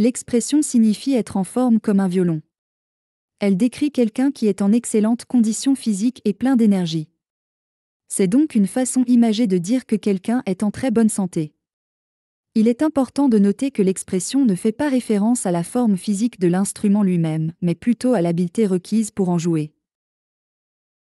L'expression signifie être en forme comme un violon. Elle décrit quelqu'un qui est en excellente condition physique et plein d'énergie. C'est donc une façon imagée de dire que quelqu'un est en très bonne santé. Il est important de noter que l'expression ne fait pas référence à la forme physique de l'instrument lui-même, mais plutôt à l'habileté requise pour en jouer.